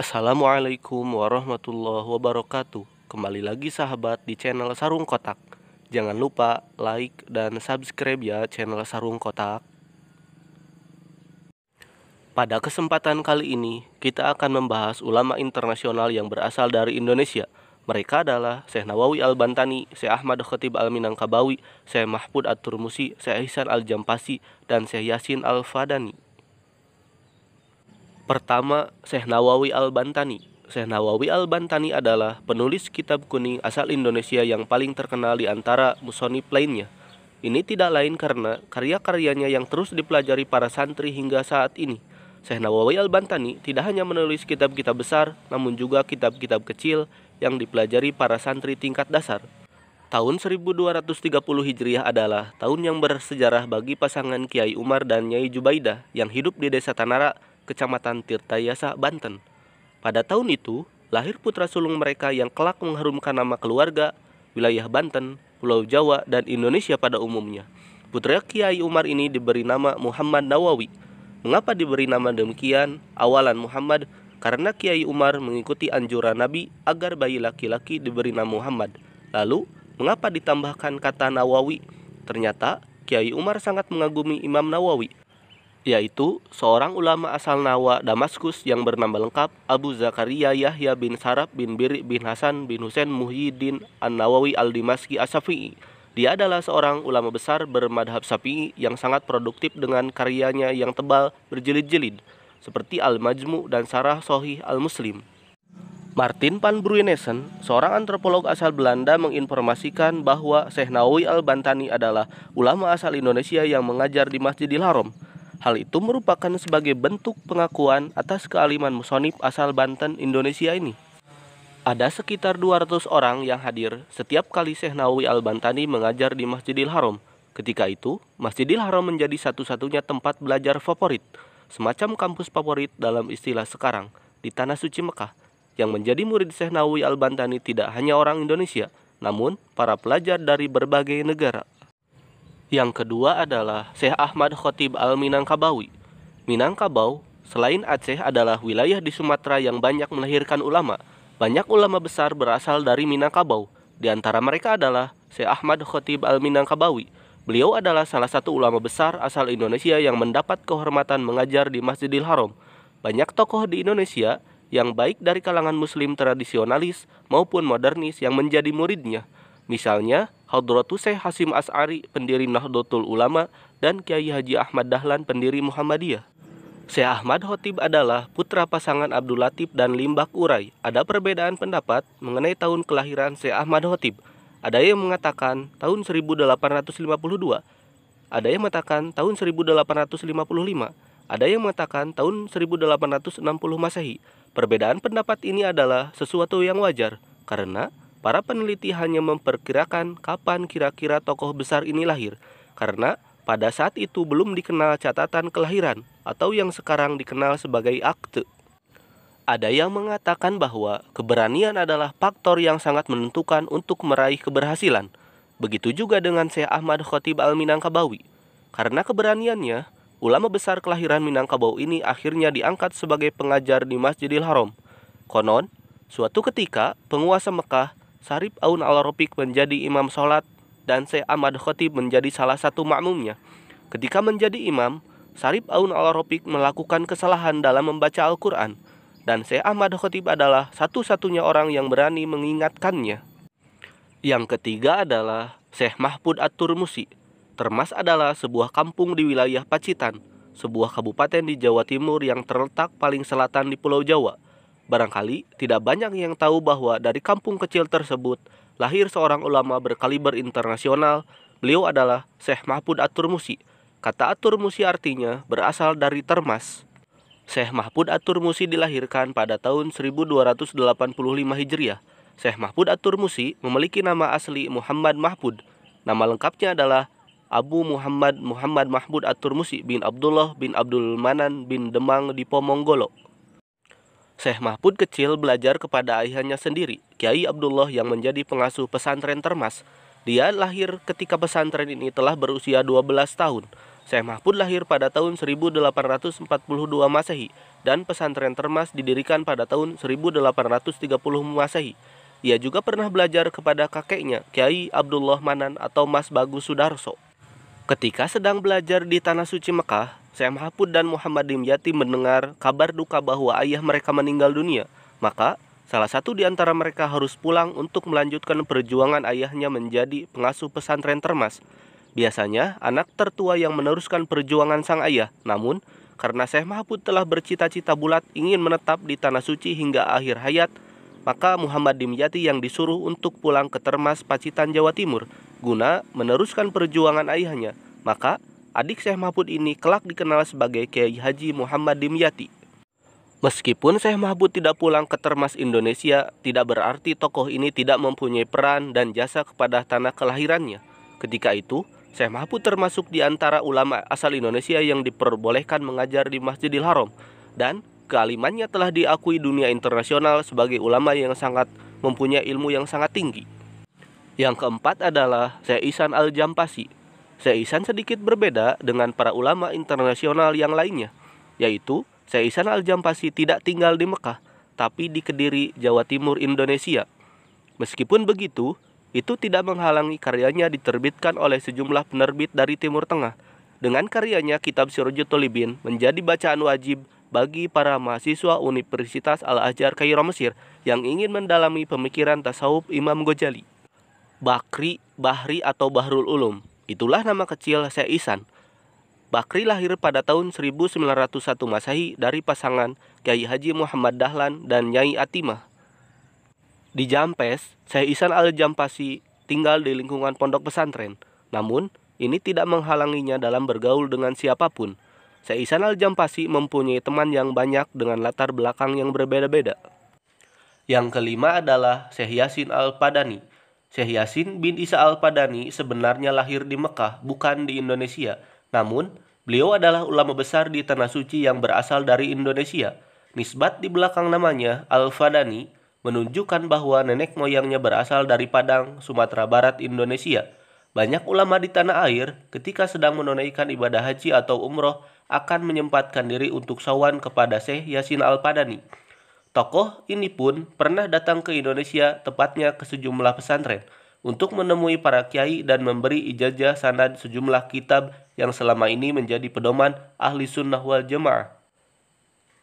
Assalamualaikum warahmatullahi wabarakatuh. Kembali lagi sahabat di channel Sarung Kotak. Jangan lupa like dan subscribe ya channel Sarung Kotak. Pada kesempatan kali ini, kita akan membahas ulama internasional yang berasal dari Indonesia. Mereka adalah Syekh Nawawi Al-Bantani, Syekh Ahmad Khatib Al-Minangkabawi, Syekh Mahfud At-Turmusi, Syekh Ihsan Al-Jampasi, dan Syekh Yasin Al-Fadani. Pertama, Syekh Nawawi Al-Bantani. Syekh Nawawi Al-Bantani adalah penulis kitab kuning asal Indonesia yang paling terkenal di antara musonib lainnya. Ini tidak lain karena karya-karyanya yang terus dipelajari para santri hingga saat ini. Syekh Nawawi Al-Bantani tidak hanya menulis kitab-kitab besar, namun juga kitab-kitab kecil yang dipelajari para santri tingkat dasar. Tahun 1230 Hijriah adalah tahun yang bersejarah bagi pasangan Kiai Umar dan Nyai Jubaidah yang hidup di desa Tanara, Kecamatan Tirtayasa, Banten. Pada tahun itu, lahir putra sulung mereka yang kelak mengharumkan nama keluarga, wilayah Banten, Pulau Jawa, dan Indonesia pada umumnya. Putra Kiai Umar ini diberi nama Muhammad Nawawi. Mengapa diberi nama demikian? Awalan Muhammad karena Kiai Umar mengikuti anjuran Nabi agar bayi laki-laki diberi nama Muhammad. Lalu, mengapa ditambahkan kata Nawawi? Ternyata Kiai Umar sangat mengagumi Imam Nawawi yaitu seorang ulama asal Nawa Damaskus yang bernama lengkap Abu Zakaria Yahya bin Sarab bin Biri bin Hasan bin Husain Muhyiddin An-Nawawi Al-Dimaski asafi. Dia adalah seorang ulama besar bermadhab Syafi'i yang sangat produktif dengan karyanya yang tebal berjilid-jilid seperti Al-Majmu dan Sarah Sohih Al-Muslim. Martin van Bruinesen, seorang antropolog asal Belanda menginformasikan bahwa Syekh Nawawi Al-Bantani adalah ulama asal Indonesia yang mengajar di Masjidil Haram. Hal itu merupakan sebagai bentuk pengakuan atas kealiman musonib asal Banten, Indonesia ini. Ada sekitar 200 orang yang hadir setiap kali Syekh Nawawi Al-Bantani mengajar di Masjidil Haram. Ketika itu, Masjidil Haram menjadi satu-satunya tempat belajar favorit, semacam kampus favorit dalam istilah sekarang, di Tanah Suci Mekah. Yang menjadi murid Syekh Nawawi Al-Bantani tidak hanya orang Indonesia, namun para pelajar dari berbagai negara. Yang kedua adalah Syekh Ahmad Khotib Al-Minangkabawi. Minangkabau, selain Aceh adalah wilayah di Sumatera yang banyak melahirkan ulama. Banyak ulama besar berasal dari Minangkabau. Di antara mereka adalah Syekh Ahmad Khotib Al-Minangkabawi. Beliau adalah salah satu ulama besar asal Indonesia yang mendapat kehormatan mengajar di Masjidil Haram. Banyak tokoh di Indonesia yang baik dari kalangan muslim tradisionalis maupun modernis yang menjadi muridnya – Misalnya, Hadratu Syekh Hasim As'ari, pendiri Nahdlatul Ulama, dan Kiai Haji Ahmad Dahlan, pendiri Muhammadiyah. Syekh Ahmad Hotib adalah putra pasangan Abdul Latif dan Limbak Urai. Ada perbedaan pendapat mengenai tahun kelahiran Syekh Ahmad Hotib. Ada yang mengatakan tahun 1852, ada yang mengatakan tahun 1855, ada yang mengatakan tahun 1860 Masehi. Perbedaan pendapat ini adalah sesuatu yang wajar karena Para peneliti hanya memperkirakan kapan kira-kira tokoh besar ini lahir, karena pada saat itu belum dikenal catatan kelahiran atau yang sekarang dikenal sebagai akte. Ada yang mengatakan bahwa keberanian adalah faktor yang sangat menentukan untuk meraih keberhasilan. Begitu juga dengan Syekh Ahmad Khotib Al-Minangkabawi. Karena keberaniannya, ulama besar kelahiran Minangkabau ini akhirnya diangkat sebagai pengajar di Masjidil Haram. Konon, suatu ketika penguasa Mekah Sarip Aun Al-Rafiq menjadi imam sholat dan Syekh Ahmad Khotib menjadi salah satu makmumnya. Ketika menjadi imam, Sarip Aun Al-Rafiq melakukan kesalahan dalam membaca Al-Quran, dan Syekh Ahmad Khotib adalah satu-satunya orang yang berani mengingatkannya. Yang ketiga adalah Syekh Mahfud At-Turmusi. Termas adalah sebuah kampung di wilayah Pacitan, sebuah kabupaten di Jawa Timur yang terletak paling selatan di Pulau Jawa. Barangkali tidak banyak yang tahu bahwa dari kampung kecil tersebut lahir seorang ulama berkaliber internasional. Beliau adalah Syekh Mahfud Atur Musi. Kata Atur Musi artinya berasal dari termas. Syekh Mahfud Atur Musi dilahirkan pada tahun 1285 Hijriah. Syekh Mahfud Atur Musi memiliki nama asli Muhammad Mahfud. Nama lengkapnya adalah Abu Muhammad Muhammad Mahmud Atur Musi bin Abdullah bin Abdul Manan bin Demang di Pomonggolo. Syekh Mahpun kecil belajar kepada ayahnya sendiri, Kiai Abdullah yang menjadi pengasuh pesantren Termas. Dia lahir ketika pesantren ini telah berusia 12 tahun. Syekh Mahpun lahir pada tahun 1842 Masehi dan pesantren Termas didirikan pada tahun 1830 Masehi. Ia juga pernah belajar kepada kakeknya, Kiai Abdullah Manan atau Mas Bagus Sudarso. Ketika sedang belajar di Tanah Suci Mekah, Syekh Mahfud dan Muhammad Dimyati mendengar kabar duka bahwa ayah mereka meninggal dunia, maka salah satu di antara mereka harus pulang untuk melanjutkan perjuangan ayahnya menjadi pengasuh pesantren termas. Biasanya anak tertua yang meneruskan perjuangan sang ayah, namun karena Syekh Mahfud telah bercita-cita bulat ingin menetap di Tanah Suci hingga akhir hayat, maka Muhammad Dimyati yang disuruh untuk pulang ke Termas Pacitan Jawa Timur guna meneruskan perjuangan ayahnya. Maka Adik Syekh Mahfud ini kelak dikenal sebagai Kiai Haji Muhammad Dimyati. Meskipun Syekh Mahfud tidak pulang ke Termas Indonesia, tidak berarti tokoh ini tidak mempunyai peran dan jasa kepada tanah kelahirannya. Ketika itu, Syekh Mahfud termasuk di antara ulama asal Indonesia yang diperbolehkan mengajar di Masjidil Haram dan kealimannya telah diakui dunia internasional sebagai ulama yang sangat mempunyai ilmu yang sangat tinggi. Yang keempat adalah Syekh Isan Al-Jampasi. Seisan sedikit berbeda dengan para ulama internasional yang lainnya, yaitu Seisan Al-Jampasi tidak tinggal di Mekah, tapi di Kediri, Jawa Timur, Indonesia. Meskipun begitu, itu tidak menghalangi karyanya diterbitkan oleh sejumlah penerbit dari Timur Tengah. Dengan karyanya, Kitab Sirujutulibin menjadi bacaan wajib bagi para mahasiswa Universitas Al-Azhar Kairo Mesir yang ingin mendalami pemikiran tasawuf Imam Ghazali. Bakri, Bahri atau Bahrul Ulum Itulah nama kecil Isan. Bakri lahir pada tahun 1901 Masehi dari pasangan Kyai Haji Muhammad Dahlan dan Nyai Atima. Di Jampes, Isan Al-Jampasi tinggal di lingkungan pondok pesantren. Namun, ini tidak menghalanginya dalam bergaul dengan siapapun. Isan Al-Jampasi mempunyai teman yang banyak dengan latar belakang yang berbeda-beda. Yang kelima adalah Syekh Yasin Al-Padani Syekh Yasin bin Isa Al-Padani sebenarnya lahir di Mekah, bukan di Indonesia. Namun, beliau adalah ulama besar di Tanah Suci yang berasal dari Indonesia. Nisbat di belakang namanya, Al-Fadani, menunjukkan bahwa nenek moyangnya berasal dari Padang, Sumatera Barat, Indonesia. Banyak ulama di tanah air ketika sedang menunaikan ibadah haji atau umroh akan menyempatkan diri untuk sawan kepada Syekh Yasin Al-Padani. Tokoh ini pun pernah datang ke Indonesia, tepatnya ke sejumlah pesantren, untuk menemui para kiai dan memberi ijazah sanad sejumlah kitab yang selama ini menjadi pedoman ahli sunnah wal jamaah.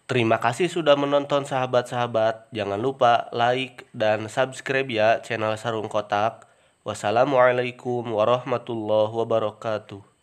Terima kasih sudah menonton sahabat-sahabat. Jangan lupa like dan subscribe ya channel Sarung Kotak. Wassalamualaikum warahmatullahi wabarakatuh.